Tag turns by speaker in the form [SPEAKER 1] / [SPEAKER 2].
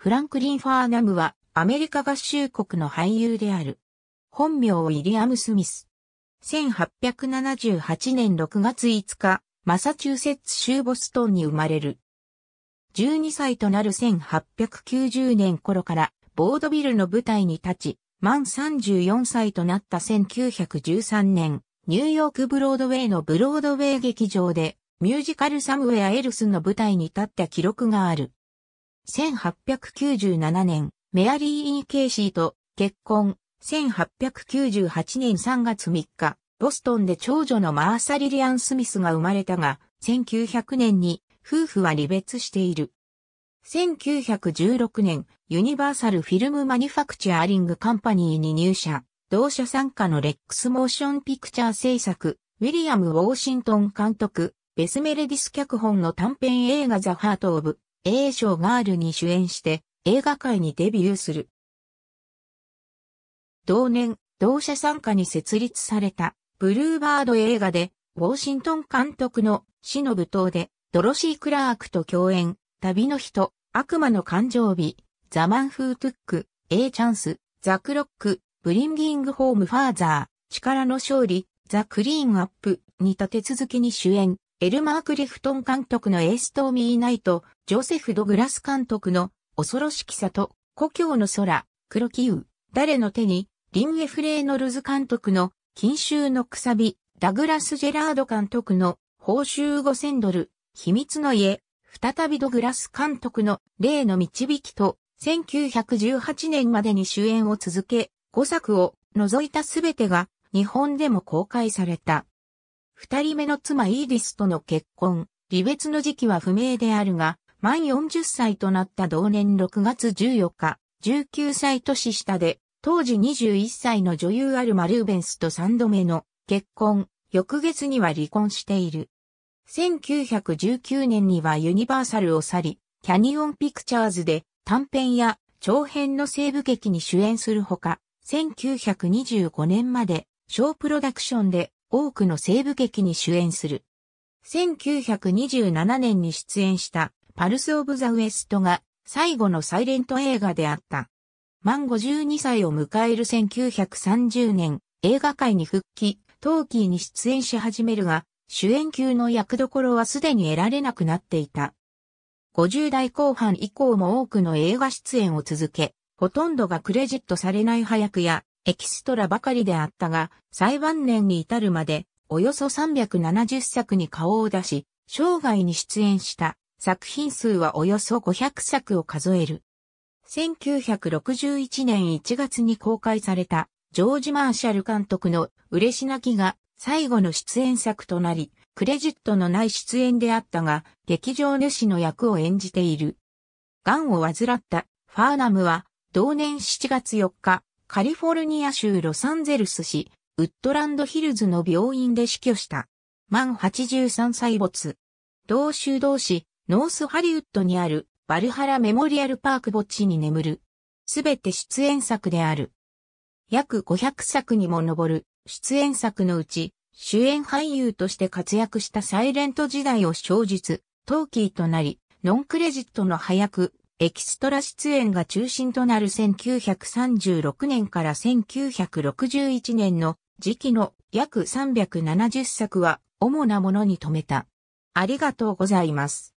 [SPEAKER 1] フランクリン・ファーナムはアメリカ合衆国の俳優である。本名ウィリアム・スミス。1878年6月5日、マサチューセッツ州ボストンに生まれる。12歳となる1890年頃からボードビルの舞台に立ち、満34歳となった1913年、ニューヨークブロードウェイのブロードウェイ劇場でミュージカルサムウェアエルスの舞台に立った記録がある。1897年、メアリー・イン・ケイシーと結婚、1898年3月3日、ボストンで長女のマーサ・リリアン・スミスが生まれたが、1900年に夫婦は離別している。1916年、ユニバーサル・フィルム・マニュファクチャーリング・カンパニーに入社、同社参加のレックス・モーション・ピクチャー制作、ウィリアム・ウォーシントン監督、ベスメレディス脚本の短編映画ザ・ハート・オブ・ A 賞ガールに主演して映画界にデビューする。同年、同社参加に設立されたブルーバード映画で、ウォーシントン監督の死の舞踏で、ドロシー・クラークと共演、旅の人、悪魔の誕生日、ザ・マン・フー・トゥック、A チャンス、ザ・クロック、ブリンギング・ホーム・ファーザー、力の勝利、ザ・クリーン・アップに立て続けに主演、エルマー・クリフトン監督のエーストーミー・ナイト、ジョセフ・ドグラス監督の恐ろしき里、故郷の空、黒キウ、誰の手に、リン・エフレーノルズ監督の禁州のくさび、ダグラス・ジェラード監督の報酬5000ドル、秘密の家、再びドグラス監督の例の導きと、1918年までに主演を続け、5作を除いたすべてが日本でも公開された。二人目の妻イーディスとの結婚、離別の時期は不明であるが、満40歳となった同年6月14日、19歳年下で、当時21歳の女優アルマ・ルーベンスと三度目の結婚、翌月には離婚している。1919年にはユニバーサルを去り、キャニオンピクチャーズで短編や長編の西部劇に主演するほか、1925年まで小プロダクションで多くの西部劇に主演する。1927年に出演したパルス・オブ・ザ・ウエストが最後のサイレント映画であった。満52歳を迎える1930年、映画界に復帰、トーキーに出演し始めるが、主演級の役どころはすでに得られなくなっていた。50代後半以降も多くの映画出演を続け、ほとんどがクレジットされない早くやエキストラばかりであったが、最晩年に至るまで、およそ370作に顔を出し、生涯に出演した作品数はおよそ500作を数える。1961年1月に公開された、ジョージ・マーシャル監督の嬉し泣きが最後の出演作となり、クレジットのない出演であったが、劇場主の役を演じている。癌を患ったファーナムは、同年7月4日、カリフォルニア州ロサンゼルス市、ウッドランドヒルズの病院で死去した。満83歳没。同州同市、ノースハリウッドにあるバルハラメモリアルパーク墓地に眠る。すべて出演作である。約500作にも上る出演作のうち、主演俳優として活躍したサイレント時代を小述、トーキーとなり、ノンクレジットの早く、エキストラ出演が中心となる1936年から1961年の時期の約370作は主なものに留めた。ありがとうございます。